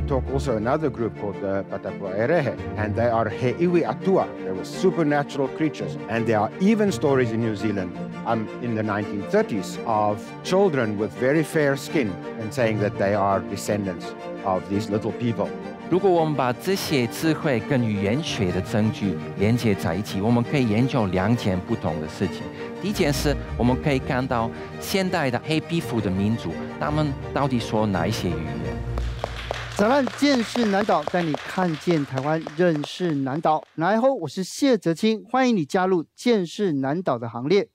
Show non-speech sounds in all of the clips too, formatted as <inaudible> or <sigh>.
talk also another group called the Patapuaerehe, and they are Heiwi Atua. They were supernatural creatures. And there are even stories in New Zealand um, in the 1930s of children with very fair skin and saying that they are descendants of these little people. 如果我们把这些智慧跟语言学的证据连接在一起，我们可以研究两件不同的事情。第一件事，我们可以看到现代的黑皮肤的民族，他们到底说哪一些语言。咱们见识南岛，带你看见台湾，认识南岛。然后我是谢泽清，欢迎你加入见识南岛的行列。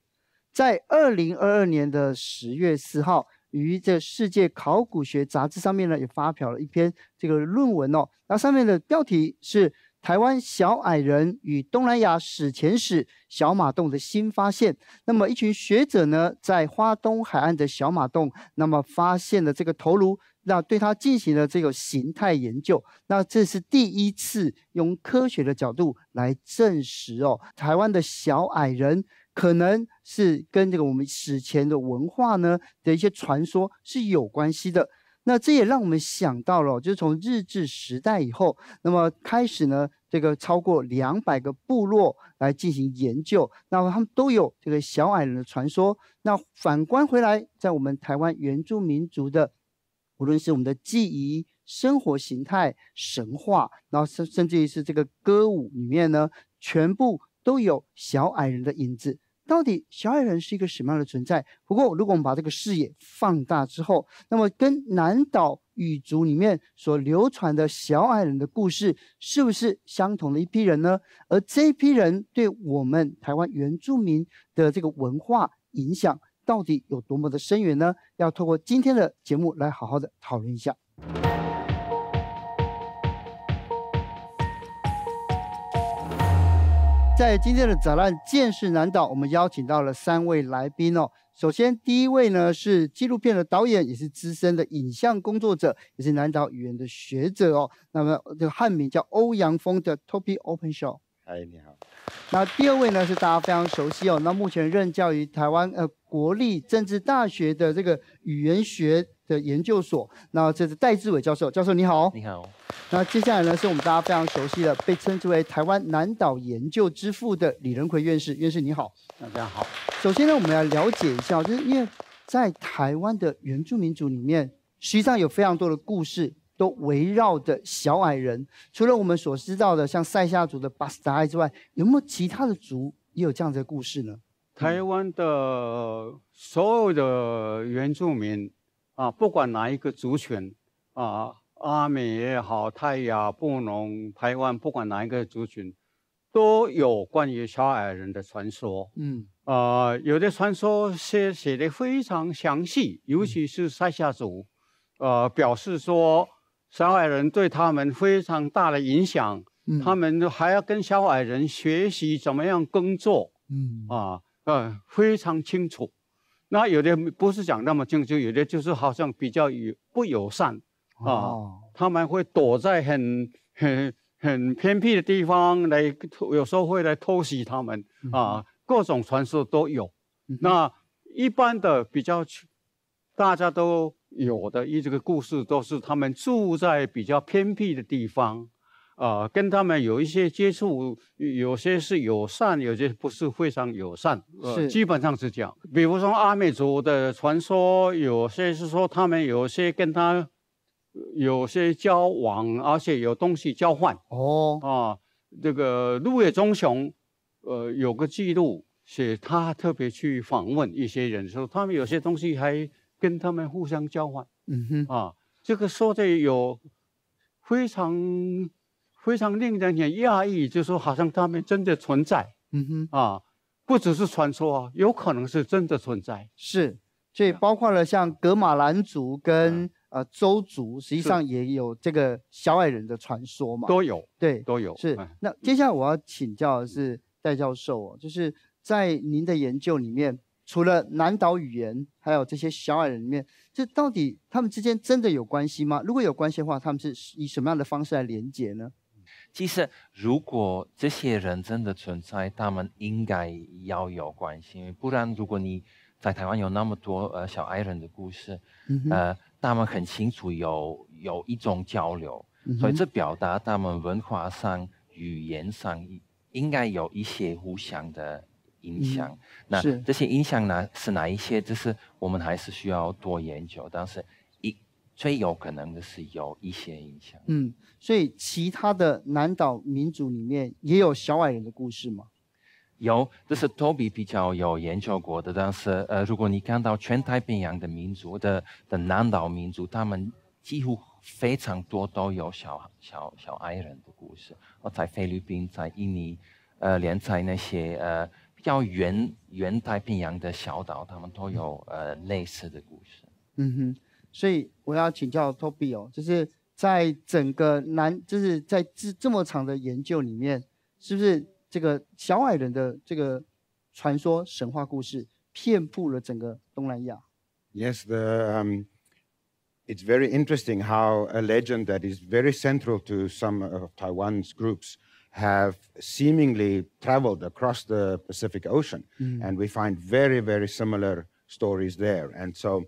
在二零二二年的十月四号，于这《世界考古学杂志》上面呢，也发表了一篇这个论文哦。那上面的标题是《台湾小矮人与东南亚史前史：小马洞的新发现》。那么一群学者呢，在花东海岸的小马洞，那么发现了这个头颅。那对他进行了这个形态研究，那这是第一次用科学的角度来证实哦，台湾的小矮人可能是跟这个我们史前的文化呢的一些传说是有关系的。那这也让我们想到了，就是从日治时代以后，那么开始呢，这个超过两百个部落来进行研究，那么他们都有这个小矮人的传说。那反观回来，在我们台湾原住民族的。无论是我们的记忆、生活形态、神话，然后甚甚至于是这个歌舞里面呢，全部都有小矮人的影子。到底小矮人是一个什么样的存在？不过如果我们把这个视野放大之后，那么跟南岛语族里面所流传的小矮人的故事，是不是相同的一批人呢？而这一批人对我们台湾原住民的这个文化影响？到底有多么的深远呢？要透过今天的节目来好好的讨论一下。在今天的展览《见识南岛》，我们邀请到了三位来宾哦。首先，第一位呢是纪录片的导演，也是资深的影像工作者，也是南岛语言的学者哦。那么，这个汉名叫欧阳锋的 Topi Open Show。哎，你好。那第二位呢，是大家非常熟悉哦。那目前任教于台湾呃国立政治大学的这个语言学的研究所，那这是戴志伟教授。教授你好。你好。那接下来呢，是我们大家非常熟悉的，被称之为台湾南岛研究之父的李仁奎院士。院士你好。大家好。首先呢，我们要了解一下，就是因为在台湾的原住民族里面，实际上有非常多的故事。都围绕着小矮人，除了我们所知道的像塞夏族的巴斯达之外，有没有其他的族也有这样的故事呢？台湾的所有的原住民啊，不管哪一个族群啊，阿美也好、泰雅、布农、台湾，不管哪一个族群，都有关于小矮人的传说。嗯啊，有的传说写写的非常详细，尤其是塞夏族，呃，表示说。小矮人对他们非常大的影响，他们还要跟小矮人学习怎么样工作，嗯啊呃非常清楚。那有的不是讲那么清楚，有的就是好像比较友不友善啊，他们会躲在很很很偏僻的地方来，有时候会来偷袭他们啊，各种传说都有。那一般的比较，大家都。有的，一这个故事都是他们住在比较偏僻的地方，啊，跟他们有一些接触，有些是友善，有些不是非常友善，是基本上是这样。比如说阿美族的传说，有些是说他们有些跟他有些交往，而且有东西交换。哦啊，这个陆月忠雄，呃，有个记录是他特别去访问一些人说他们有些东西还。跟他们互相交换，嗯哼，啊，这个说的有非常非常令人很讶异，就是、说好像他们真的存在，嗯哼，啊，不只是传说啊，有可能是真的存在。是，所以包括了像格马兰族跟呃周族，实际上也有这个小矮人的传说嘛，都有，对，都有。是，那接下来我要请教的是戴教授哦，就是在您的研究里面。除了南岛语言，还有这些小矮人里面，这到底他们之间真的有关系吗？如果有关系的话，他们是以什么样的方式来连接呢？其实，如果这些人真的存在，他们应该要有关系，不然如果你在台湾有那么多呃小矮人的故事，呃，他们很清楚有有一种交流，所以这表达他们文化上、语言上应该有一些互相的。影响，那这些影响呢是哪一些？就是我们还是需要多研究，但是一最有可能的是有一些影响。嗯，所以其他的南岛民族里面也有小矮人的故事吗？有，这是 b 比比较有研究过的。但是呃，如果你看到全太平洋的民族的的南岛民族，他们几乎非常多都有小小小矮人的故事。我在菲律宾，在印尼，呃，连在那些呃。叫原原太平洋的小岛，他们都有呃类似的故事。嗯哼，所以我要请教 Toby 哦，就是在整个南，就是在这这么长的研究里面，是不是这个小矮人的这个传说神话故事，遍布了整个东南亚？Yes, the um, it's very interesting how a legend that is very central to some of Taiwan's groups. have seemingly traveled across the Pacific Ocean. Mm. And we find very, very similar stories there. And so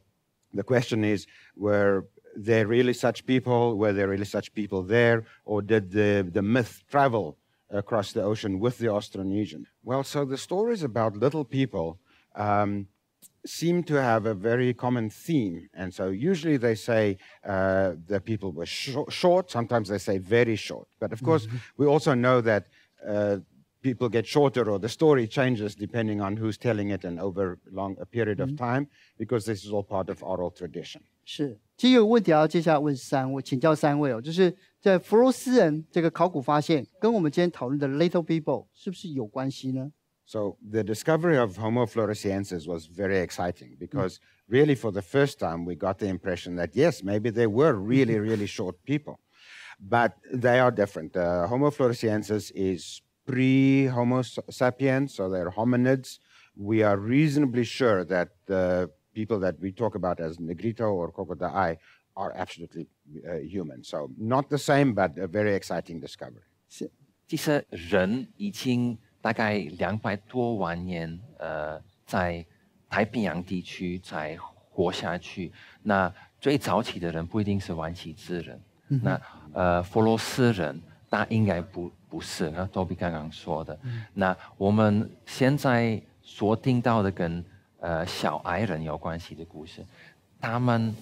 the question is were there really such people? Were there really such people there? Or did the, the myth travel across the ocean with the Austronesian? Well, so the stories about little people. Um, seem to have a very common theme. And so usually they say uh, the people were sh short, sometimes they say very short. But of course, mm -hmm. we also know that uh, people get shorter or the story changes depending on who's telling it and over long a period mm -hmm. of mm-hmm. time, because this is all part of oral tradition. the Little People 是不是有关系呢？so the discovery of Homo floresiensis was very exciting mm. because mm. really for the first time we got the impression that yes, maybe they were really, mm-hmm. really short people, but they are different. Uh, Homo floresiensis is pre-Homo sapiens, so they're hominids. We are reasonably sure that the people that we talk about as Negrito or Kokodai are absolutely uh, human. So not the same, but a very exciting discovery. 这些人已经大概两百多万年，呃，在太平洋地区才活下去。那最早期的人不一定是晚期智人，那呃，佛罗斯人，他应该不不是。那都比刚刚说的。那我们现在所听到的跟呃小矮人有关系的故事，他们。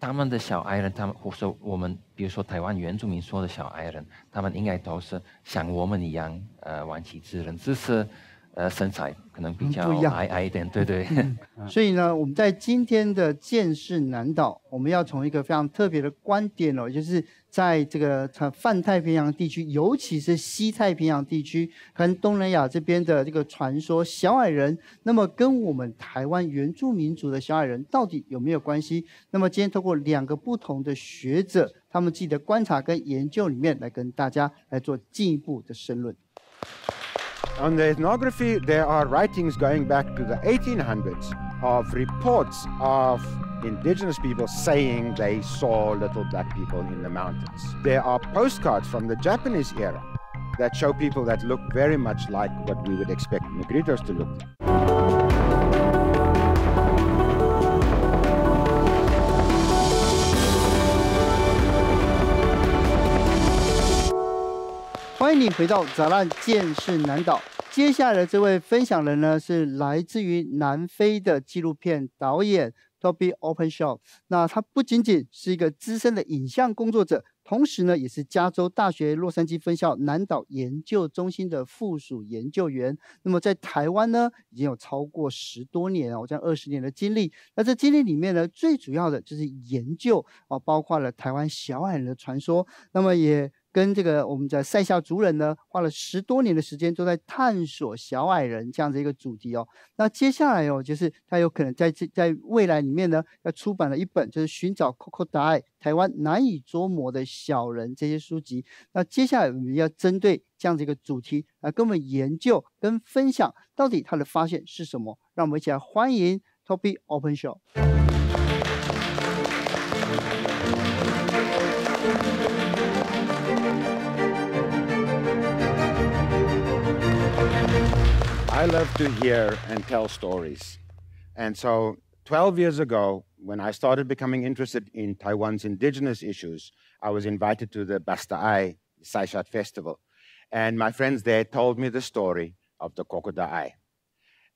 他们的小矮人，他们或者我们，比如说台湾原住民说的小矮人，他们应该都是像我们一样，呃，晚期智人，只是，呃，身材可能比较矮矮一点，对对。<laughs> 所以呢，我们在今天的见识难倒，我们要从一个非常特别的观点哦，就是。在这个泛太平洋地区，尤其是西太平洋地区和东南亚这边的这个传说小矮人，那么跟我们台湾原住民族的小矮人到底有没有关系？那么今天通过两个不同的学者他们自己的观察跟研究里面来跟大家来做进一步的申论。On the ethnography, there are writings going back to the 1800s of reports of indigenous people saying they saw little black people in the mountains. There are postcards from the Japanese era that show people that look very much like what we would expect Negritos to look like. 欢迎你回到展览见识南岛。接下来这位分享人呢，是来自于南非的纪录片导演 <laughs> To be open shot，那他不仅仅是一个资深的影像工作者，同时呢，也是加州大学洛杉矶分校南岛研究中心的附属研究员。那么在台湾呢，已经有超过十多年哦，将近二十年的经历。那在经历里面呢，最主要的就是研究啊，包括了台湾小矮人的传说。那么也。跟这个我们的塞夏族人呢花了十多年的时间都在探索小矮人这样的一个主题哦。那接下来哦，就是他有可能在这在未来里面呢要出版了一本就是寻找 COCO 达矮台湾难以捉摸的小人这些书籍。那接下来我们要针对这样的一个主题来跟我们研究跟分享到底他的发现是什么，让我们一起来欢迎 Toby o p e n s h o w I love to hear and tell stories. And so 12 years ago, when I started becoming interested in Taiwan's indigenous issues, I was invited to the Bastaai Saishat Festival. And my friends there told me the story of the Kokodaai.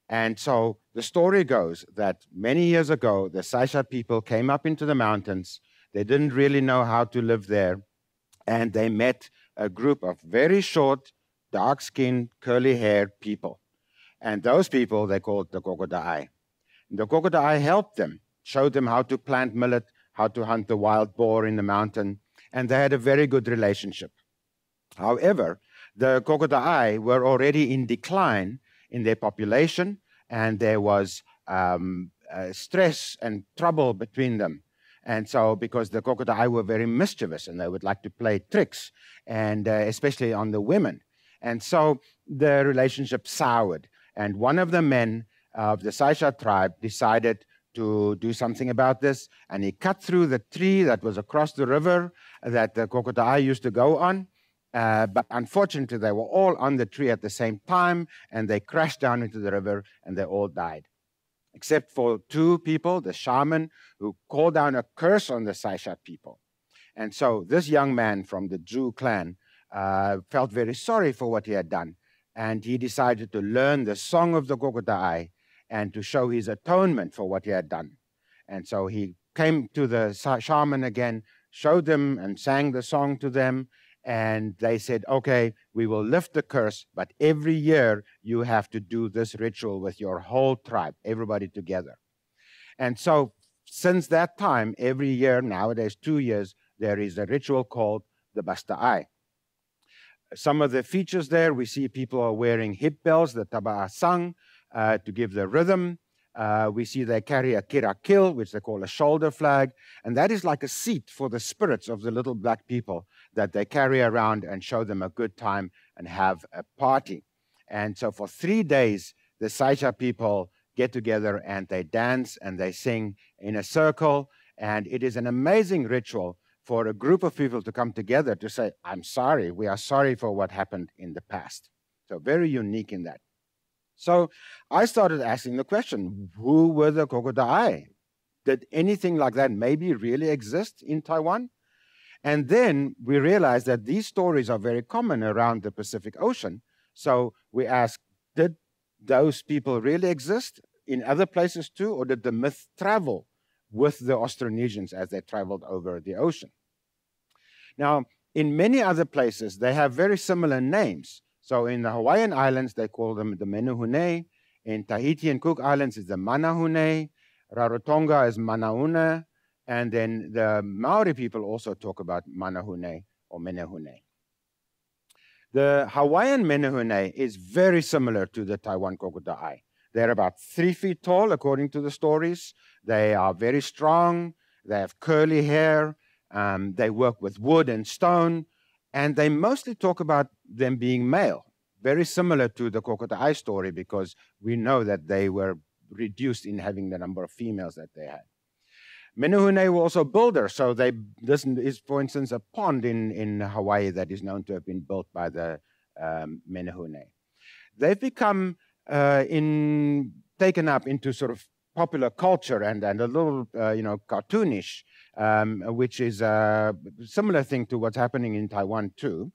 And so the story goes that many years ago, the Saishat people came up into the mountains. They didn't really know how to live there. And they met a group of very short, dark skinned, curly haired people. And those people, they called the Kokodai. The Kokodai helped them, showed them how to plant millet, how to hunt the wild boar in the mountain, and they had a very good relationship. However, the Kokodai were already in decline in their population, and there was um, uh, stress and trouble between them. And so, because the Kokodai were very mischievous and they would like to play tricks, and uh, especially on the women. And so the relationship soured. And one of the men of the Saisha tribe decided to do something about this. And he cut through the tree that was across the river that the Kokotai used to go on. Uh, but unfortunately, they were all on the tree at the same time and they crashed down into the river and they all died. Except for two people, the shaman, who called down a curse on the Saishat people. And so this young man from the Zhu clan uh, felt very sorry for what he had done and he decided to learn the song of the Gokodai and to show his atonement for what he had done. And so he came to the shaman again, showed them and sang the song to them, and they said, okay, we will lift the curse, but every year you have to do this ritual with your whole tribe, everybody together. And so since that time, every year, nowadays two years, there is a ritual called the Basta'ai, some of the features there, we see people are wearing hip belts, the taba'a sang, uh, to give the rhythm. Uh, we see they carry a kirakil, which they call a shoulder flag, and that is like a seat for the spirits of the little black people that they carry around and show them a good time and have a party. And so for three days, the Saisha people get together and they dance and they sing in a circle. And it is an amazing ritual for a group of people to come together to say, I'm sorry, we are sorry for what happened in the past. So, very unique in that. So, I started asking the question who were the Kokodai? Did anything like that maybe really exist in Taiwan? And then we realized that these stories are very common around the Pacific Ocean. So, we asked, did those people really exist in other places too, or did the myth travel with the Austronesians as they traveled over the ocean. Now, in many other places, they have very similar names. So in the Hawaiian Islands, they call them the Menuhune. In Tahiti and Cook Islands, it's the Manahune. Rarotonga is Manauna. And then the Maori people also talk about Manahune or Menehune. The Hawaiian Menehune is very similar to the Taiwan Kokoda'i. They're about three feet tall, according to the stories. They are very strong. They have curly hair. Um, they work with wood and stone. And they mostly talk about them being male, very similar to the Kokotai story, because we know that they were reduced in having the number of females that they had. Menuhune were also builders, so they, this is, for instance, a pond in, in Hawaii that is known to have been built by the um, Menuhune. They've become uh, in taken up into sort of popular culture and and a little uh, you know cartoonish, um, which is a uh, similar thing to what's happening in Taiwan too.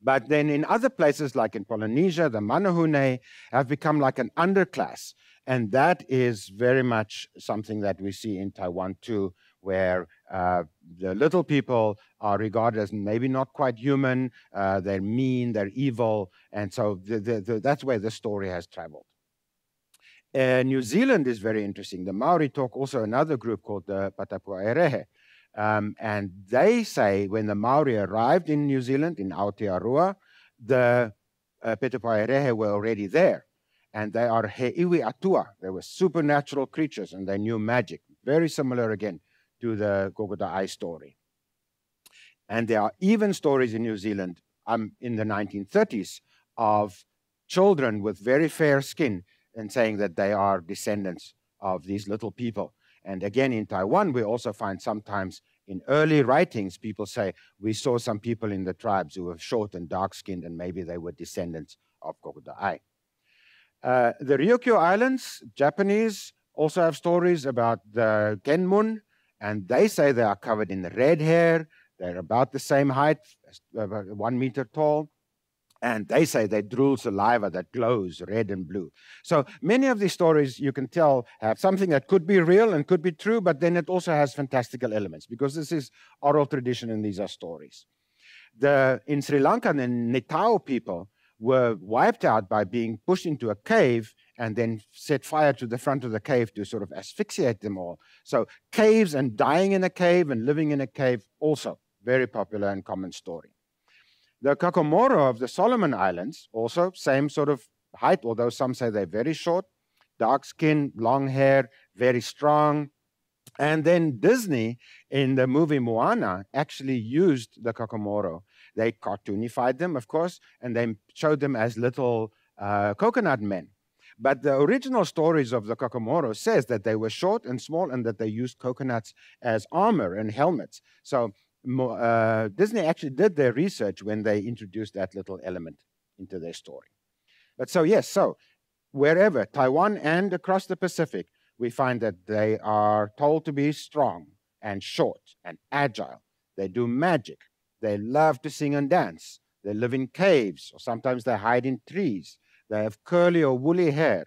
But then in other places like in Polynesia, the Manahune have become like an underclass, and that is very much something that we see in Taiwan too, where uh, the little people are regarded as maybe not quite human, uh, they're mean, they're evil, and so the, the, the, that's where the story has traveled. Uh, New Zealand is very interesting. The Maori talk also another group called the Patapua Erehe. Um, and they say when the Maori arrived in New Zealand, in Aotearoa, the uh, Patapua Erehe were already there. And they are Heiwi Atua. They were supernatural creatures and they knew magic. Very similar again to the Gogoda Eye story. And there are even stories in New Zealand um, in the 1930s of children with very fair skin and saying that they are descendants of these little people. And again, in Taiwan, we also find sometimes in early writings, people say, we saw some people in the tribes who were short and dark skinned, and maybe they were descendants of Kokodai. Uh, the Ryukyu Islands, Japanese, also have stories about the Genmun, and they say they are covered in red hair. They're about the same height, uh, one meter tall. And they say they drool saliva that glows red and blue. So many of these stories you can tell have something that could be real and could be true, but then it also has fantastical elements because this is oral tradition and these are stories. The, in Sri Lanka, the Netao people were wiped out by being pushed into a cave and then set fire to the front of the cave to sort of asphyxiate them all. So caves and dying in a cave and living in a cave also very popular and common story. The Kakomoro of the Solomon Islands also same sort of height, although some say they're very short, dark skin, long hair, very strong. And then Disney in the movie Moana actually used the Kakomoro. They cartoonified them, of course, and they showed them as little uh, coconut men but the original stories of the Kakamoro says that they were short and small and that they used coconuts as armor and helmets. So uh, Disney actually did their research when they introduced that little element into their story. But so, yes, so wherever, Taiwan and across the Pacific, we find that they are told to be strong and short and agile. They do magic. They love to sing and dance. They live in caves, or sometimes they hide in trees. They have curly or woolly hair.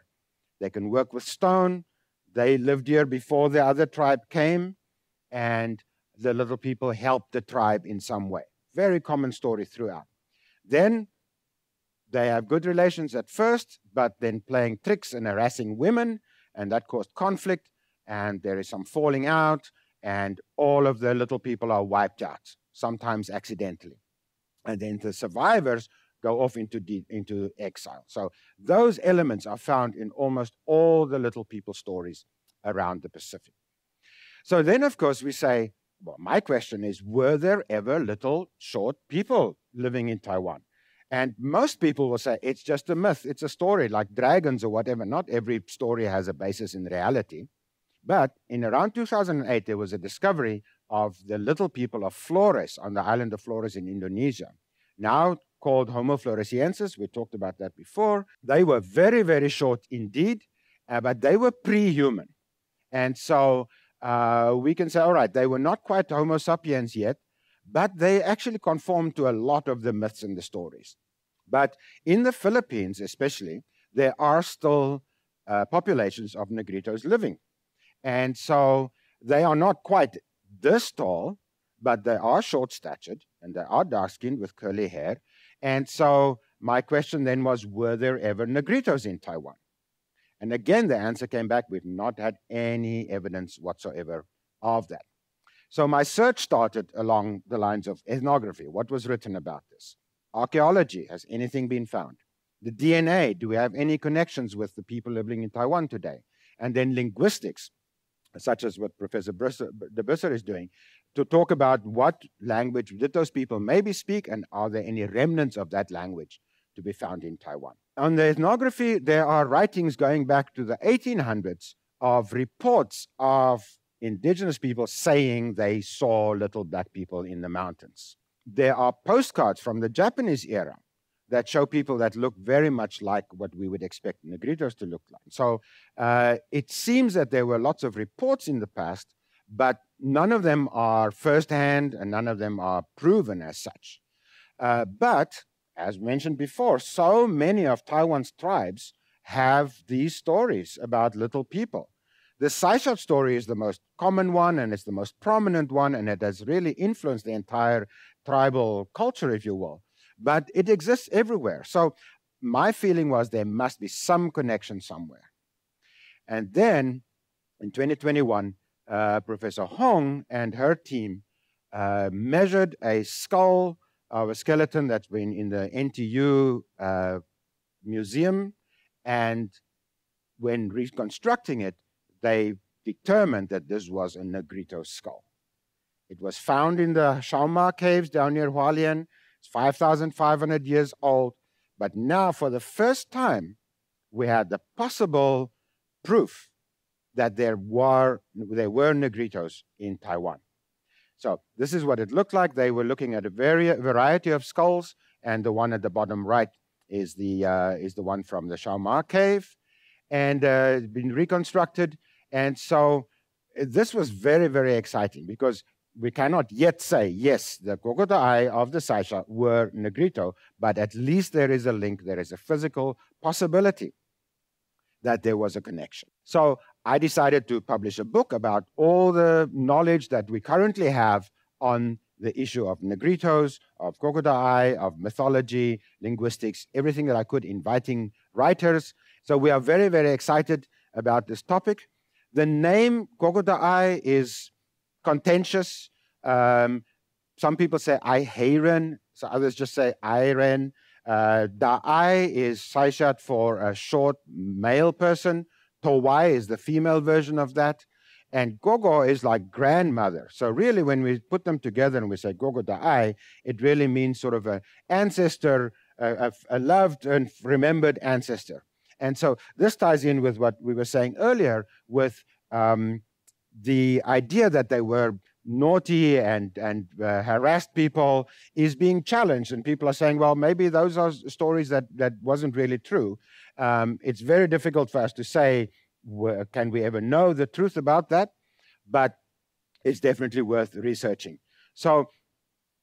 They can work with stone. They lived here before the other tribe came, and the little people helped the tribe in some way. Very common story throughout. Then they have good relations at first, but then playing tricks and harassing women, and that caused conflict, and there is some falling out, and all of the little people are wiped out, sometimes accidentally. And then the survivors go off into, into exile. So those elements are found in almost all the little people stories around the Pacific. So then, of course, we say, well, my question is, were there ever little short people living in Taiwan? And most people will say it's just a myth, it's a story like dragons or whatever. Not every story has a basis in reality. But in around 2008, there was a discovery of the little people of Flores on the island of Flores in Indonesia. Now called Homo floresiensis. We talked about that before. They were very, very short indeed, uh, but they were pre human. And so uh, we can say, all right, they were not quite Homo sapiens yet, but they actually conform to a lot of the myths and the stories. But in the Philippines, especially, there are still uh, populations of Negritos living. And so they are not quite this tall, but they are short statured and they are dark skinned with curly hair. And so my question then was, were there ever Negritos in Taiwan? And again, the answer came back, we've not had any evidence whatsoever of that. So my search started along the lines of ethnography. What was written about this? Archaeology, has anything been found? The DNA, do we have any connections with the people living in Taiwan today? And then linguistics, such as what Professor de Busser is doing, to talk about what language did those people maybe speak and are there any remnants of that language to be found in Taiwan. On the ethnography, there are writings going back to the 1800s of reports of indigenous people saying they saw little black people in the mountains. There are postcards from the Japanese era that show people that look very much like what we would expect Negritos to look like. So uh, it seems that there were lots of reports in the past but none of them are firsthand and none of them are proven as such. Uh, but as mentioned before, so many of Taiwan's tribes have these stories about little people. The Saishot story is the most common one and it's the most prominent one, and it has really influenced the entire tribal culture, if you will. But it exists everywhere. So my feeling was there must be some connection somewhere. And then in 2021, uh, Professor Hong and her team uh, measured a skull of a skeleton that's been in the NTU uh, museum. And when reconstructing it, they determined that this was a Negrito skull. It was found in the Shaoma caves down near Hualien. It's 5,500 years old. But now, for the first time, we had the possible proof that there were, there were Negritos in Taiwan. So this is what it looked like. They were looking at a vari variety of skulls, and the one at the bottom right is the, uh, is the one from the Shaomar cave, and uh, been reconstructed. And so uh, this was very, very exciting because we cannot yet say, yes, the Gogoda Ai of the Saisha were Negrito, but at least there is a link, there is a physical possibility that there was a connection. So I decided to publish a book about all the knowledge that we currently have on the issue of Negritos, of crocodile, of mythology, linguistics, everything that I could, inviting writers. So we are very, very excited about this topic. The name crocodile is contentious. Um, some people say Iheren, so others just say Iren. Uh, Da'ai is Saishat for a short male person. Towai is the female version of that. And gogo is like grandmother. So really, when we put them together and we say gogo da'ai, it really means sort of an ancestor, a, a, loved and remembered ancestor. And so this ties in with what we were saying earlier with um, the idea that they were naughty and and uh, harassed people is being challenged and people are saying well maybe those are stories that that wasn't really true um, it's very difficult for us to say where, can we ever know the truth about that but it's definitely worth researching so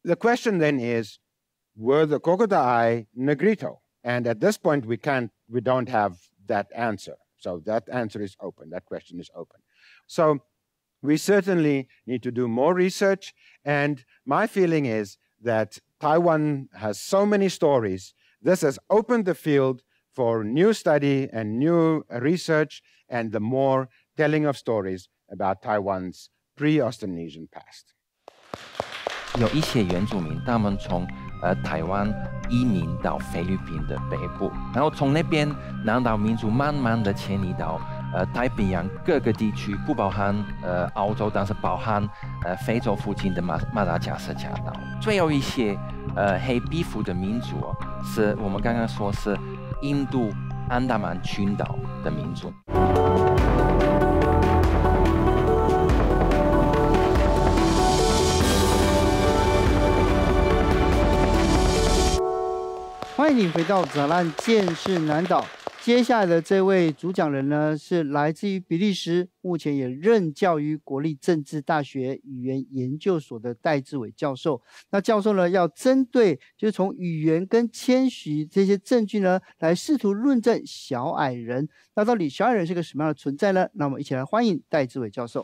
the question then is were the crocodile negrito and at this point we can't we don't have that answer so that answer is open that question is open so we certainly need to do more research. And my feeling is that Taiwan has so many stories. This has opened the field for new study and new research and the more telling of stories about Taiwan's pre-Austronesian past. 有一些原住民，他们从呃台湾移民到菲律宾的北部，然后从那边南岛民族慢慢的迁移到呃，太平洋各个地区不包含呃澳洲，但是包含呃非洲附近的马马达加斯加岛，最后一些呃黑皮蝠的民族是我们刚刚说是印度安达曼群岛的民族。欢迎你回到《泽兰见识南岛》。接下来的这位主讲人呢，是来自于比利时，目前也任教于国立政治大学语言研究所的戴志伟教授。那教授呢，要针对就是从语言跟谦虚这些证据呢，来试图论证小矮人。那到底小矮人是个什么样的存在呢？那我们一起来欢迎戴志伟教授。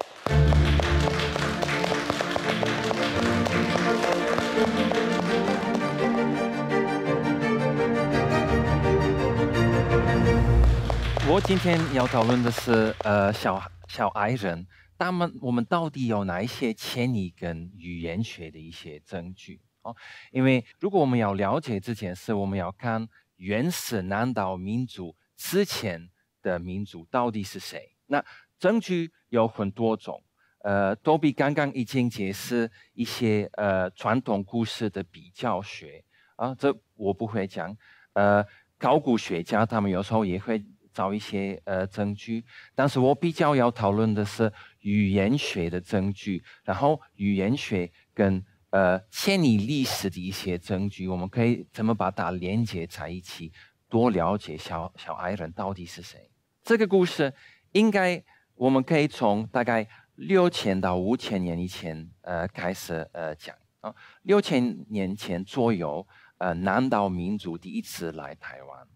我今天要讨论的是，呃，小小矮人。他们我们到底有哪一些迁移跟语言学的一些证据？哦，因为如果我们要了解这件事，我们要看原始南岛民族之前的民族到底是谁。那证据有很多种，呃，都比刚刚已经解释一些，呃，传统故事的比较学啊，这我不会讲。呃，考古学家他们有时候也会。找一些呃证据，但是我比较要讨论的是语言学的证据，然后语言学跟呃迁徙历史的一些证据，我们可以怎么把它连接在一起？多了解小小矮人到底是谁？这个故事应该我们可以从大概六千到五千年以前呃开始呃讲啊，六千年前左右呃南岛民族第一次来台湾，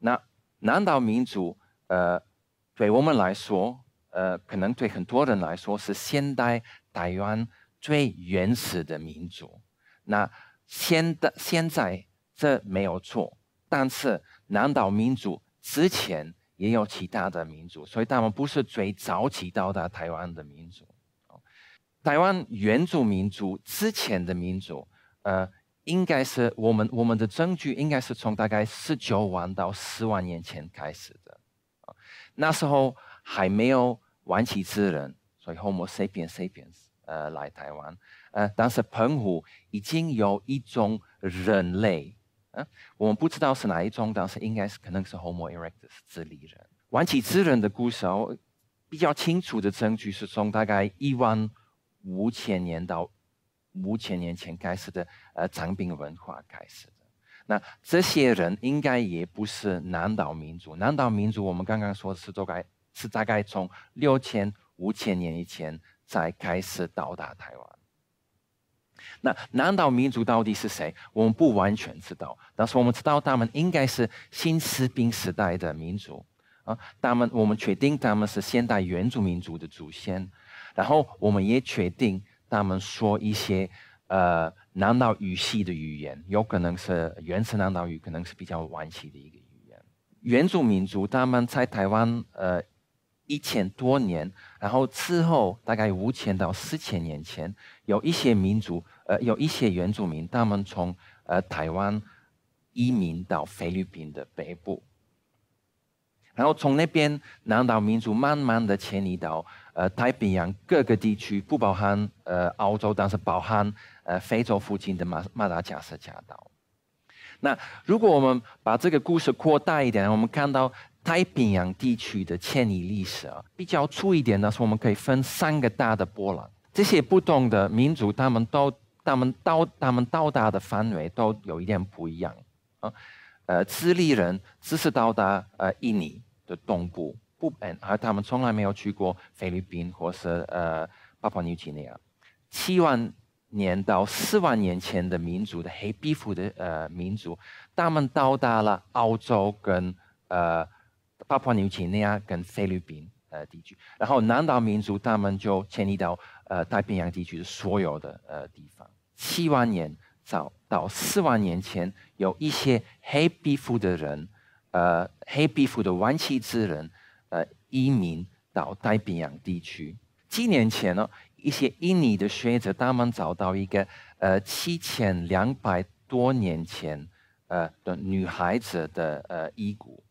那。南岛民族，呃，对我们来说，呃，可能对很多人来说是现代台湾最原始的民族。那现代现在这没有错，但是南岛民族之前也有其他的民族，所以他们不是最早期到达台湾的民族。台湾原住民族之前的民族，呃。应该是我们我们的证据应该是从大概十九万到十万年前开始的，那时候还没有晚期智人，所以 Homo sapiens sapiens，呃，来台湾，呃，但是澎湖已经有一种人类，呃，我们不知道是哪一种，但是应该是可能是 Homo erectus 智利人。晚期智人的故事比较清楚的证据是从大概一万五千年到。五千年前开始的，呃，长柄文化开始的，那这些人应该也不是南岛民族。南岛民族我们刚刚说是大概，是大概从六千、五千年以前才开始到达台湾。那南岛民族到底是谁？我们不完全知道，但是我们知道他们应该是新石器时代的民族啊。他们，我们确定他们是现代原住民族的祖先，然后我们也确定。他们说一些呃南岛语系的语言，有可能是原始南岛语，可能是比较晚期的一个语言。原住民族他们在台湾呃一千多年，然后之后大概五千到四千年前，有一些民族呃有一些原住民，他们从呃台湾移民到菲律宾的北部，然后从那边南岛民族慢慢的迁移到。呃，太平洋各个地区不包含呃澳洲，但是包含呃非洲附近的马马达加斯加岛。那如果我们把这个故事扩大一点，我们看到太平洋地区的迁移历史啊，比较粗一点呢，是，我们可以分三个大的波浪。这些不同的民族，他们都他们到他们到达的范围都有一点不一样啊。呃，智利人只是到达呃印尼的东部。不而他们从来没有去过菲律宾或是呃巴布纽几内亚。七万年到四万年前的民族的黑皮肤的呃民族，他们到达了澳洲跟呃巴布纽几内亚跟菲律宾呃地区，然后南岛民族他们就迁移到呃太平洋地区的所有的呃地方。七万年早到四万年前，有一些黑皮肤的人，呃黑皮肤的晚期之人。移民到太平洋地区。几年前呢，一些印尼的学者，他们找到一个呃七千两百多年前呃的女孩子的呃遗骨，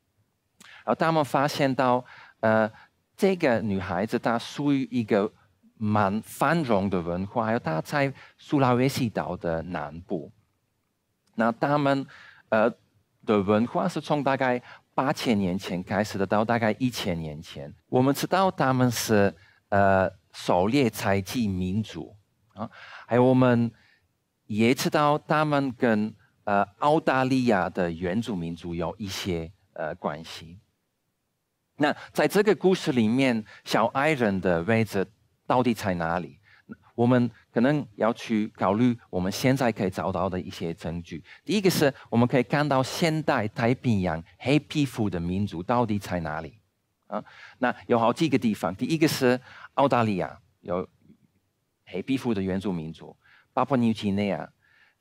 然后他们发现到呃这个女孩子她属于一个蛮繁荣的文化，还有她在苏拉威西岛的南部，那他们呃的文化是从大概。八千年前开始的，到大概一千年前，我们知道他们是呃狩猎采集民族啊，还有我们也知道他们跟呃澳大利亚的原住民族有一些呃关系。那在这个故事里面，小矮人的位置到底在哪里？我们。可能要去考虑我们现在可以找到的一些证据。第一个是我们可以看到现代太平洋黑皮肤的民族到底在哪里啊？那有好几个地方。第一个是澳大利亚有黑皮肤的原住民族，巴布亚新几内亚、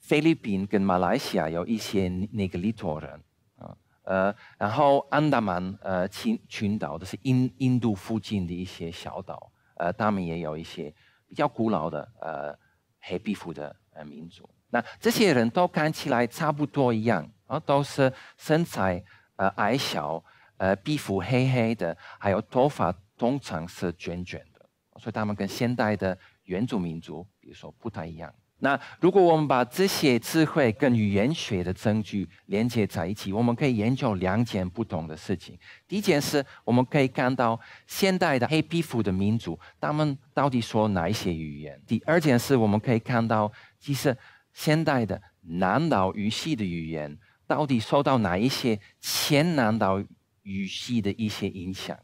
菲律宾跟马来西亚有一些那个利托人啊。呃，然后安达曼呃群群岛都是印印度附近的一些小岛，呃，他们也有一些。比较古老的呃黑皮肤的呃民族，那这些人都看起来差不多一样，啊都是身材呃矮小，呃皮肤黑黑的，还有头发通常是卷卷的，所以他们跟现代的原住民族，比如说不太一样。那如果我们把这些智慧跟语言学的证据连接在一起，我们可以研究两件不同的事情。第一件事，我们可以看到现代的黑皮肤的民族，他们到底说哪一些语言；第二件事，我们可以看到，其实现代的南岛语系的语言，到底受到哪一些前南岛语系的一些影响。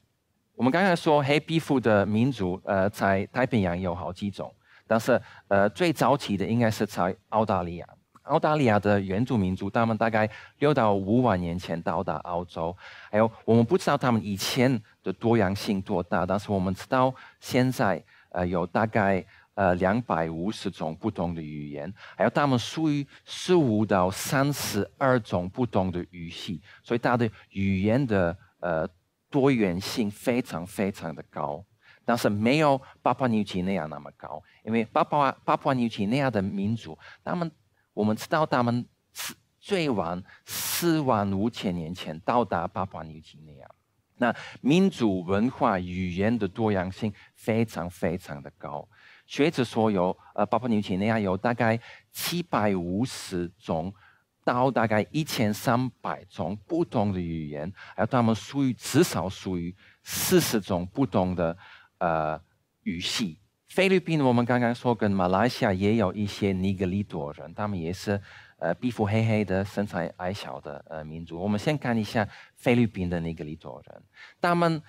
我们刚才说黑皮肤的民族，呃，在太平洋有好几种。但是，呃，最早期的应该是在澳大利亚。澳大利亚的原住民族，他们大概六到五万年前到达澳洲。还有，我们不知道他们以前的多样性多大，但是我们知道现在，呃，有大概呃两百五十种不同的语言，还有他们属于十五到三十二种不同的语系，所以它的语言的呃多元性非常非常的高。但是没有巴巴纽奇那样那么高，因为巴巴巴巴纽奇那样的民族，他们我们知道他们是最晚四万五千年前到达巴巴纽奇那样，那民族文化语言的多样性非常非常的高。学者说有呃巴巴纽奇那样有大概七百五十种到大概一千三百种不同的语言，还有他们属于至少属于四十种不同的。呃，语系。菲律宾，我们刚刚说跟马来西亚也有一些尼格利多人，他们也是呃皮肤黑黑的、身材矮小的呃民族。我们先看一下菲律宾的尼格利多人，他们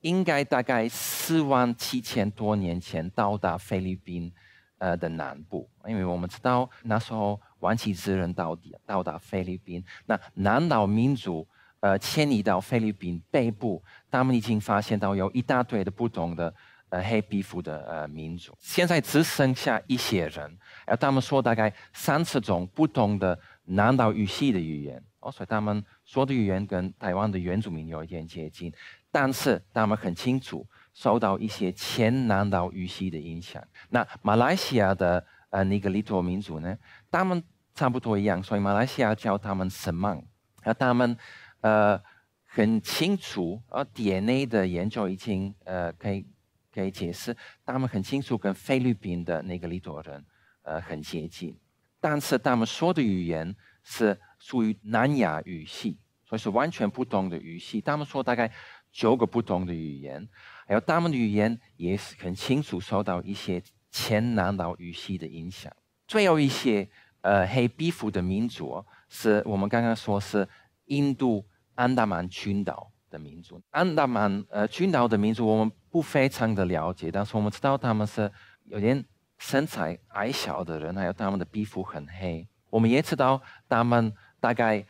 应该大概四万七千多年前到达菲律宾呃的南部，因为我们知道那时候晚期智人到底到达菲律宾，那南岛民族呃迁移到菲律宾北部。他们已经发现到有一大堆的不同的呃黑皮肤的呃民族，现在只剩下一些人，而他们说大概三十种不同的南岛语系的语言哦，所以他们说的语言跟台湾的原住民有一点接近，但是他们很清楚受到一些前南岛语系的影响。那马来西亚的呃尼格里多民族呢，他们差不多一样，所以马来西亚叫他们什曼，而他们呃。很清楚，而 DNA 的研究已经呃可以可以解释，他们很清楚跟菲律宾的那个利多人呃很接近，但是他们说的语言是属于南亚语系，所以是完全不同的语系。他们说大概九个不同的语言，还有他们的语言也是很清楚受到一些前南岛语系的影响。最后一些呃黑皮肤的民族，是我们刚刚说是印度。安达曼群岛的民族，安达曼呃群岛的民族，我们不非常的了解，但是我们知道他们是有点身材矮小的人，还有他们的皮肤很黑。我们也知道他们大概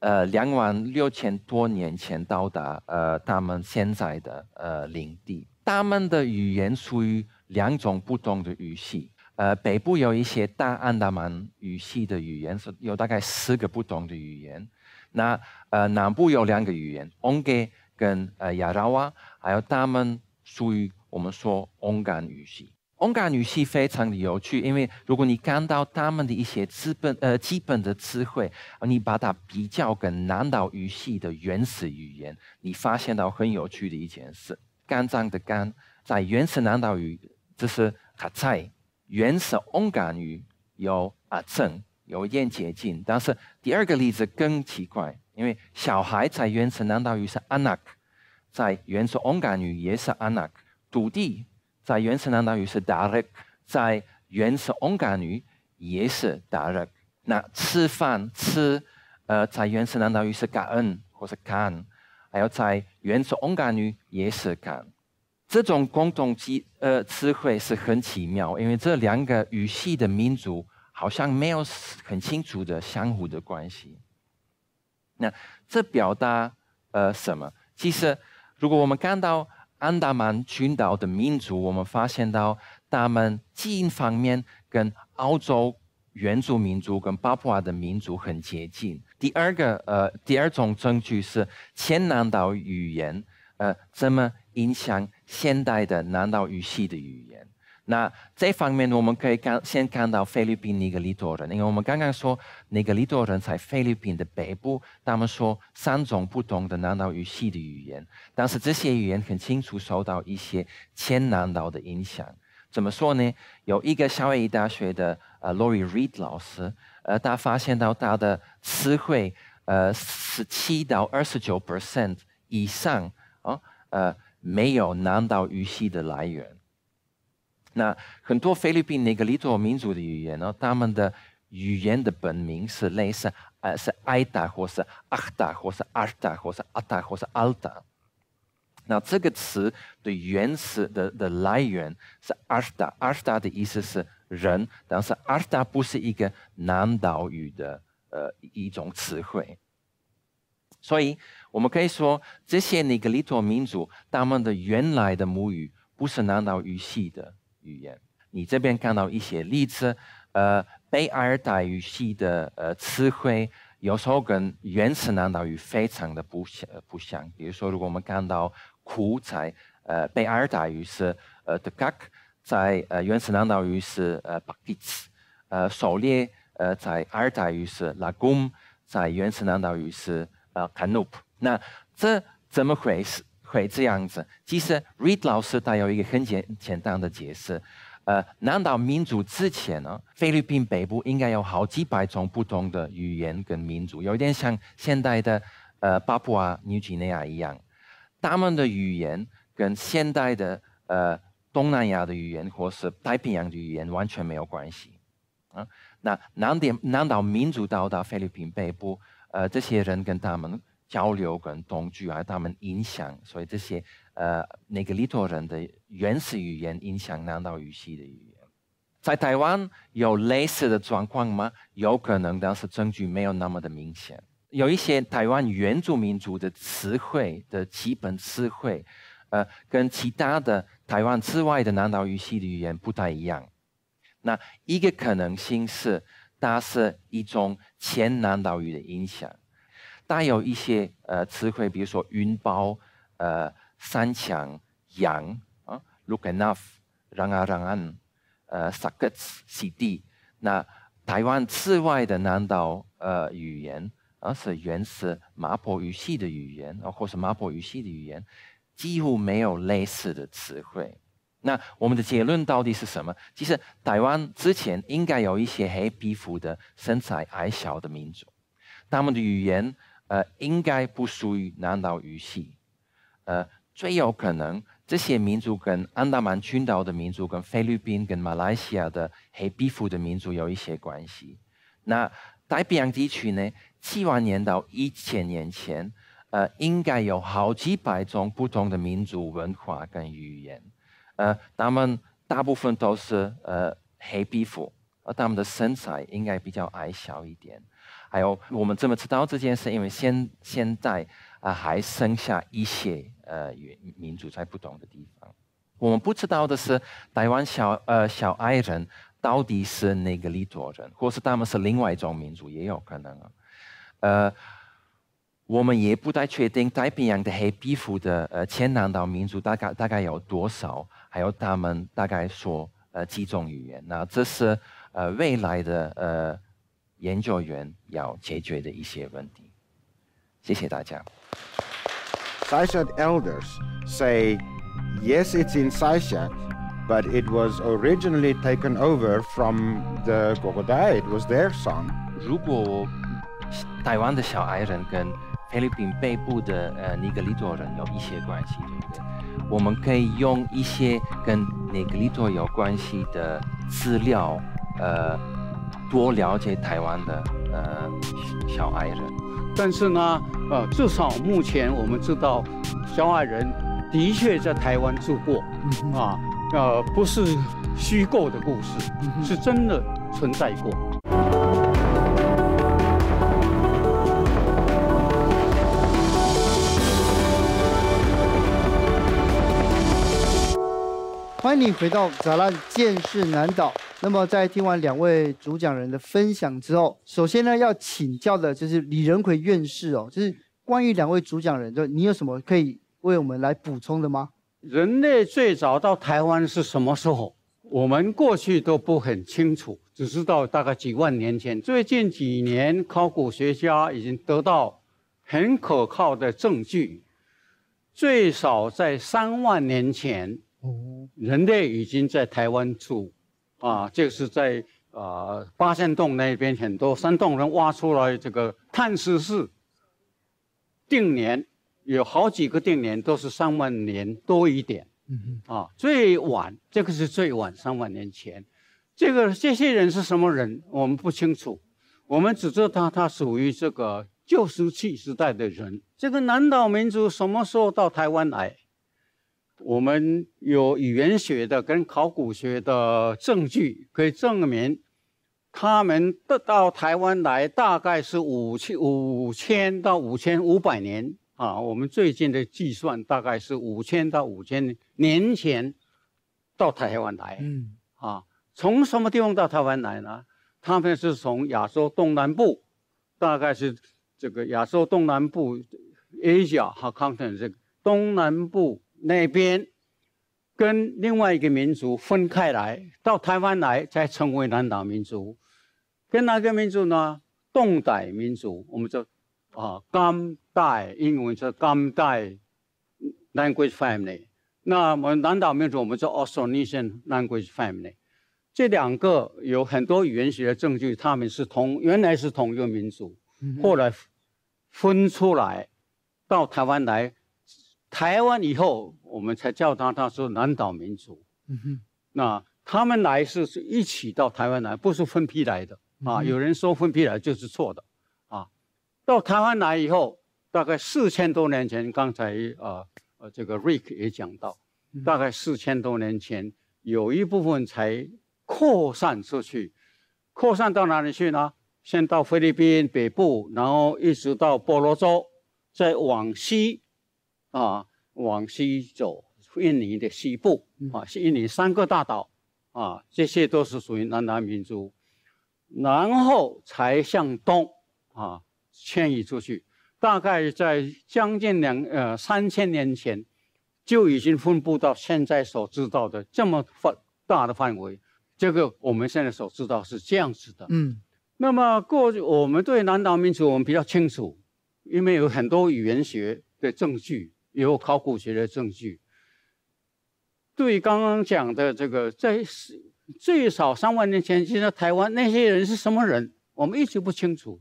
呃两万六千多年前到达呃他们现在的呃领地。他们的语言属于两种不同的语系，呃北部有一些大安达曼语系的语言是有大概十个不同的语言。那呃南部有两个语言，翁盖跟呃亚拉瓦，还有他们属于我们说翁干语系。翁干语系非常的有趣，因为如果你看到他们的一些基本呃基本的词汇，你把它比较跟南岛语系的原始语言，你发现到很有趣的一件事：肝脏的肝，在原始南岛语这是卡菜，原始翁干语有阿正。有一点捷径，但是第二个例子更奇怪，因为小孩在原始南岛语是 anak，在原始翁加语也是 anak。土地在原始南岛语是 darak，在原始翁加语也是 darak。那吃饭吃，呃，在原始南岛语是 gan 或是 kan，还有在原始翁加语也是 kan。这种共同机呃词汇是很奇妙，因为这两个语系的民族。好像没有很清楚的相互的关系。那这表达呃什么？其实如果我们看到安达曼群岛的民族，我们发现到他们基因方面跟澳洲原住民族跟巴布亚的民族很接近。第二个呃第二种证据是，前南岛语言呃怎么影响现代的南岛语系的语言？那这方面我们可以看先看到菲律宾尼格利多人，因为我们刚刚说尼格利多人在菲律宾的北部，他们说三种不同的南岛语系的语言，但是这些语言很清楚受到一些前南岛的影响。怎么说呢？有一个夏威夷大学的呃 Laurie r e e d 老师，呃，他发现到他的词汇呃，十七到二十九 percent 以上，啊，呃，没有南岛语系的来源。那很多菲律宾那个里头民族的语言呢？他们的语言的本名是类似呃是埃达，或是阿达，或是阿达，或是阿达，或是阿达。那这个词的原始的的来源是阿什达。阿什达的意思是人，但是阿什达不是一个南岛语的呃一种词汇。所以我们可以说，这些那个里托民族，他们的原来的母语不是南岛语系的。语言，你这边看到一些例子，呃，北爱尔兰语系的呃词汇，有时候跟原始南岛语非常的不相不像。比如说，如果我们看到苦在呃北爱尔兰语是呃的 gak，在呃原始南岛语是呃 b a k t i 呃狩猎呃在爱尔兰语是 lagum，在原始南岛语是呃 canoup。那这怎么回事？会这样子？其实，Read 老师他有一个很简简单的解释。呃，难道民族之前呢，菲律宾北部应该有好几百种不同的语言跟民族？有点像现代的呃巴布亚纽几内亚一样，他们的语言跟现代的呃东南亚的语言或是太平洋的语言完全没有关系。啊，那难点难道民族到达菲律宾北部？呃，这些人跟他们。交流跟同居啊，他们影响，所以这些呃，那个利多人的原始语言影响南岛语系的语言。在台湾有类似的状况吗？有可能，但是证据没有那么的明显。有一些台湾原住民族的词汇的基本词汇，呃，跟其他的台湾之外的南岛语系的语言不太一样。那一个可能性是，它是一种前南岛语的影响。带有一些呃词汇，比如说云包、呃山墙、羊啊，look enough，让啊让啊，呃 s 个 CD。那台湾之外的南岛呃语言，而是原始麻坡语系的语言，啊，或是麻坡语系的语言，几乎没有类似的词汇。那我们的结论到底是什么？其实台湾之前应该有一些黑皮肤的、身材矮小的民族，他们的语言。呃，应该不属于南岛语系。呃，最有可能这些民族跟安达曼群岛的民族、跟菲律宾、跟马来西亚的黑皮肤的民族有一些关系。那太平洋地区呢，几万年到一千年前，呃，应该有好几百种不同的民族文化跟语言。呃，他们大部分都是呃黑皮肤，而他们的身材应该比较矮小一点。还有，我们怎么知道这件事？因为现现在啊，还剩下一些呃，原民族在不同的地方。我们不知道的是，台湾小呃小矮人到底是哪个利多人，或是他们是另外一种民族也有可能啊。呃，我们也不太确定太平洋的黑皮肤的呃千南岛民族大概大概有多少，还有他们大概说呃几种语言。那这是呃未来的呃。研究员要解决的一些问题。谢谢大家。Saisac elders say yes, it's in Saisac, but it was originally taken over from the Igorot. It was their song. 如果台湾的小矮人跟菲律宾北部的呃尼格里多人有一些关系，对不对？我们可以用一些跟尼格里多有关系的资料，呃。多了解台湾的呃小矮人，但是呢，呃，至少目前我们知道，小矮人的确在台湾住过，啊，呃，不是虚构的故事，是真的存在过。欢迎你回到《杂乱见世难倒》。那么，在听完两位主讲人的分享之后，首先呢，要请教的就是李仁奎院士哦，就是关于两位主讲人的，你有什么可以为我们来补充的吗？人类最早到台湾是什么时候？我们过去都不很清楚，只知道大概几万年前。最近几年，考古学家已经得到很可靠的证据，最少在三万年前。人类已经在台湾住啊，就是在啊八仙洞那边很多山洞人挖出来这个碳十四定年，有好几个定年都是三万年多一点啊，最晚这个是最晚三万年前。这个这些人是什么人？我们不清楚，我们只知道他他属于这个旧石器时代的人。这个南岛民族什么时候到台湾来？我们有语言学的跟考古学的证据，可以证明他们到台湾来大概是五千五千到五千五百年啊。我们最近的计算大概是五千到五千年前到台湾来。嗯。啊，从什么地方到台湾来呢？他们是从亚洲东南部，大概是这个亚洲东南部 Asia 和 Content 这个东南部。那边跟另外一个民族分开来，到台湾来才成为南岛民族。跟哪个民族呢？东傣民族，我们叫啊，甘代，英文叫甘代 language family。那么南岛民族，我们叫 Austronesian language family。这两个有很多语言学的证据，他们是同原来是同一个民族，后来分出来到台湾来。台湾以后，我们才叫他，他说南岛民族。嗯哼，那他们来是是一起到台湾来，不是分批来的啊。有人说分批来就是错的啊。到台湾来以后，大概四千多年前，刚才呃呃这个 Rick 也讲到，大概四千多年前有一部分才扩散出去，扩散到哪里去呢？先到菲律宾北部，然后一直到波罗洲，再往西。啊，往西走，印尼的西部啊，印尼三个大岛啊，这些都是属于南南民族，然后才向东啊迁移出去。大概在将近两呃三千年前，就已经分布到现在所知道的这么范大的范围。这个我们现在所知道是这样子的。嗯，那么过去我们对南岛民族我们比较清楚，因为有很多语言学的证据。有考古学的证据，对刚刚讲的这个，在最少三万年前，其实台湾那些人是什么人，我们一直不清楚。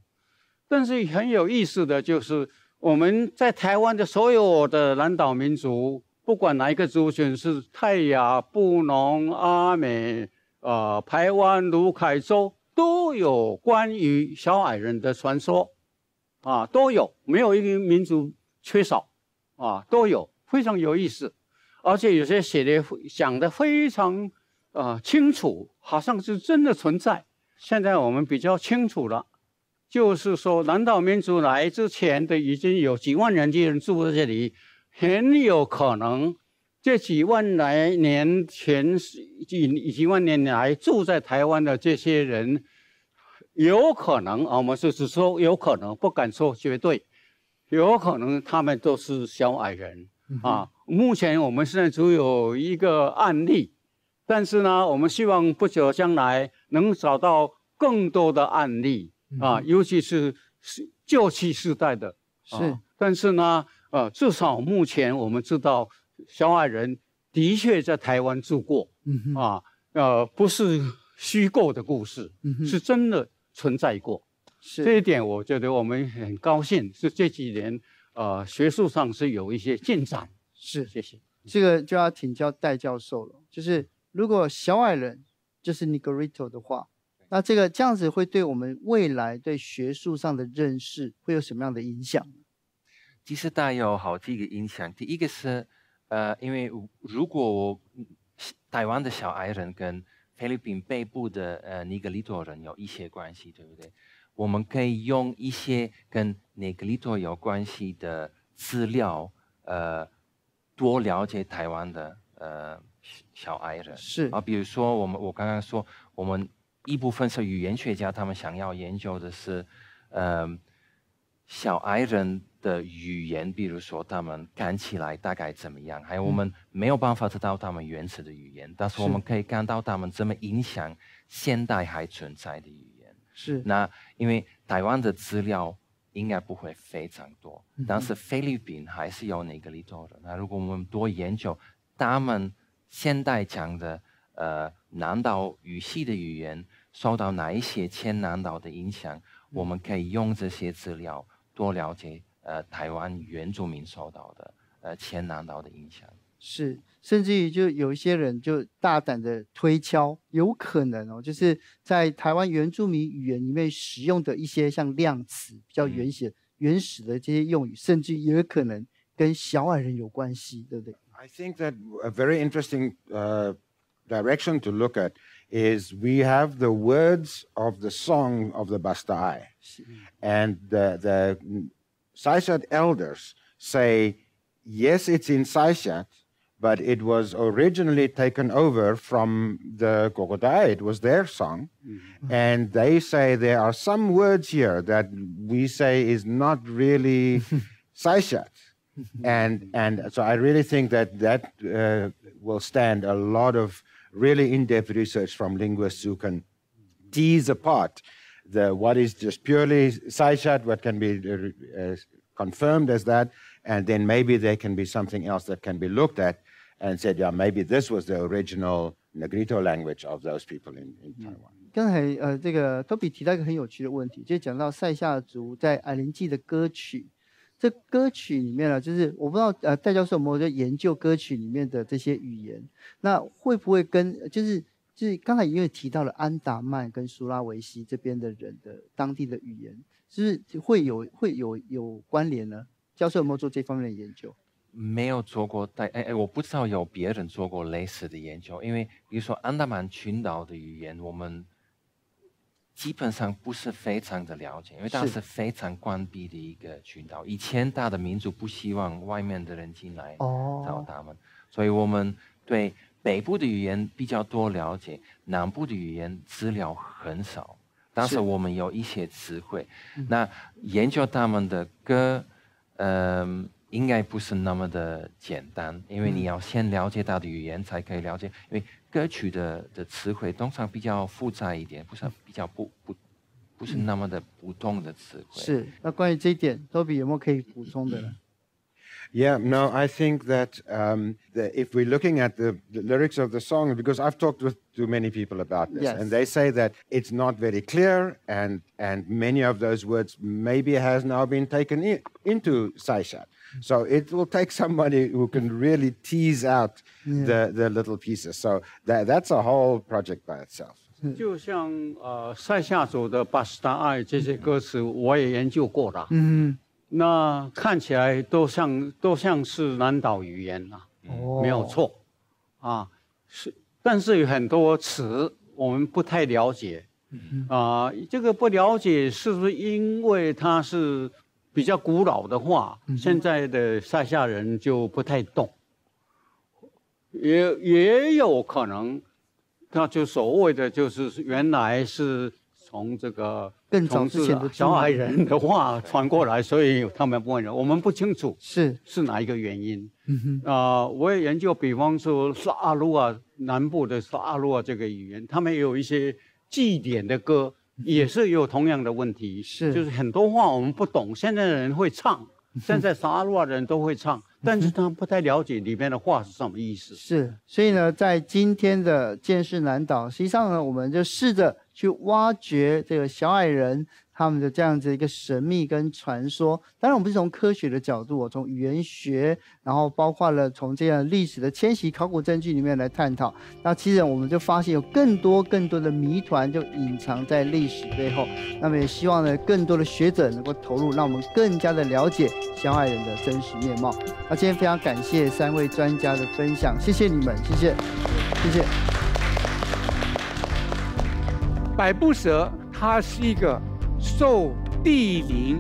但是很有意思的就是，我们在台湾的所有的南岛民族，不管哪一个族群是泰雅、布农、阿美、啊、台湾、卢凯州，都有关于小矮人的传说，啊，都有，没有一个民族缺少。啊，都有非常有意思，而且有些写的讲的非常啊清楚，好像是真的存在。现在我们比较清楚了，就是说，南岛民族来之前的已经有几万年的人住在这里，很有可能这几万来年前几几万年来住在台湾的这些人，有可能啊，我们是只说有可能，不敢说绝对。有可能他们都是小矮人啊！目前我们现在只有一个案例，但是呢，我们希望不久将来能找到更多的案例啊，尤其是旧石时代的。是，但是呢，呃，至少目前我们知道，小矮人的确在台湾住过啊，呃，不是虚构的故事，是真的存在过。这一点我觉得我们很高兴，是这几年，呃，学术上是有一些进展。是，谢谢。这个就要请教戴教授了。就是如果小矮人就是尼格里托的话，那这个这样子会对我们未来对学术上的认识会有什么样的影响？其实带有好几个影响。第一个是，呃，因为如果台湾的小矮人跟菲律宾北部的呃尼格里托人有一些关系，对不对？我们可以用一些跟那个里头有关系的资料，呃，多了解台湾的呃小矮人。是啊，比如说我们我刚刚说，我们一部分是语言学家，他们想要研究的是，呃，小矮人的语言，比如说他们看起来大概怎么样？还有我们没有办法知道他们原始的语言，但是我们可以看到他们怎么影响现代还存在的语言。是，那因为台湾的资料应该不会非常多，但是菲律宾还是有那个里头的。那如果我们多研究他们现代讲的呃南岛语系的语言受到哪一些千南岛的影响，我们可以用这些资料多了解呃台湾原住民受到的呃千南岛的影响。是，甚至于就有一些人就大胆的推敲，有可能哦，就是在台湾原住民语言里面使用的一些像量词比较原始、原始的这些用语，甚至也有可能跟小矮人有关系，对不对？I think that a very interesting uh direction to look at is we have the words of the song of the Bastai, and the Saisat elders say yes, it's in Saisat. but it was originally taken over from the Gogodai. It was their song. Mm-hmm. And they say there are some words here that we say is not really <laughs> Saishat. and, and so I really think that that uh, will stand a lot of really in-depth research from linguists who can tease apart the what is just purely sideshot, what can be uh, confirmed as that, and then maybe there can be something else that can be looked at And said, yeah, maybe this was the original Negrito language of those people in Taiwan. 刚才呃，这个 Toby 提到一个很有趣的问题，就是讲到塞夏族在《矮人记》的歌曲，这歌曲里面呢，就是我不知道呃，戴教授有没有在研究歌曲里面的这些语言？那会不会跟就是就是刚才因为提到了安达曼跟苏拉维西这边的人的当地的语言，就是会有会有有关联呢？教授有没有做这方面的研究？没有做过，但哎哎，我不知道有别人做过类似的研究。因为比如说安达曼群岛的语言，我们基本上不是非常的了解，因为当时非常关闭的一个群岛，以前大的民族不希望外面的人进来找他们，所以我们对北部的语言比较多了解，南部的语言资料很少。当时我们有一些词汇，那研究他们的歌，嗯。应该不是那么的简单，因为你要先了解它的语言，才可以了解。因为歌曲的的词汇通常比较复杂一点，不是比较不不不是那么的普通的词汇。是。那关于这一点，Toby 有没有可以补充的呢？Yeah, no, I think that um, the, if we're looking at the, the, lyrics of the song, because I've talked with too many people about this, yes. and they say that it's not very clear, and and many of those words maybe has now been taken in, into Saishat. so it will take somebody who can really tease out the the little pieces so that that's a whole project by itself 就像呃塞下走的巴斯达爱这些歌词我也研究过的嗯那看起来都像都像是南岛语言啊没有错啊是但是有很多词我们不太了解啊这个不了解是不是因为它是比较古老的话，现在的塞下人就不太懂，也也有可能，那就所谓的就是原来是从这个更早之前的小矮人的话 <laughs> 传过来，所以他们不会我们不清楚是是哪一个原因。啊，我也研究，比方说是阿鲁啊南部的萨阿鲁啊这个语言，他们有一些祭典的歌。也是有同样的问题，是就是很多话我们不懂。现在的人会唱，<laughs> 现在撒路人都会唱，<laughs> 但是他不太了解里面的话是什么意思。是，所以呢，在今天的见士难岛，实际上呢，我们就试着去挖掘这个小矮人。他们的这样子一个神秘跟传说，当然我们是从科学的角度，我从语言学，然后包括了从这样历史的迁徙、考古证据里面来探讨。那其实我们就发现有更多更多的谜团就隐藏在历史背后。那么也希望呢，更多的学者能够投入，让我们更加的了解小矮人的真实面貌。那今天非常感谢三位专家的分享，谢谢你们，谢谢，谢谢。百步蛇，它是一个。受地灵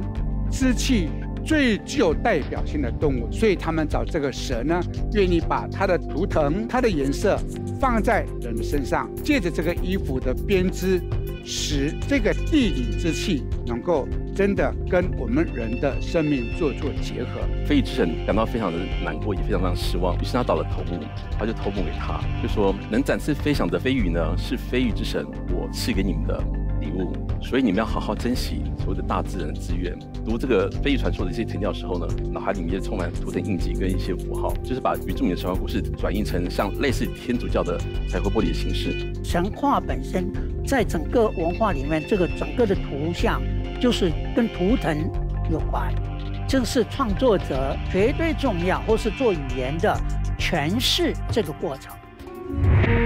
之气最具有代表性的动物，所以他们找这个蛇呢，愿意把它的图腾、它的颜色放在人的身上，借着这个衣服的编织，使这个地灵之气能够真的跟我们人的生命做做结合。飞羽之神感到非常的难过，也非常非常失望，于是他找了头目，他就头目给他，就说：“能展翅飞翔的飞羽呢，是飞羽之神，我赐给你们的。”礼物，所以你们要好好珍惜所谓的大自然资源。读这个《飞鱼传说》的一些成料时候呢，脑海里面就充满图腾印记跟一些符号，就是把住民的神话故事转译成像类似天主教的彩绘玻璃的形式。神话本身在整个文化里面，这个整个的图像就是跟图腾有关。这个是创作者绝对重要，或是做语言的诠释这个过程。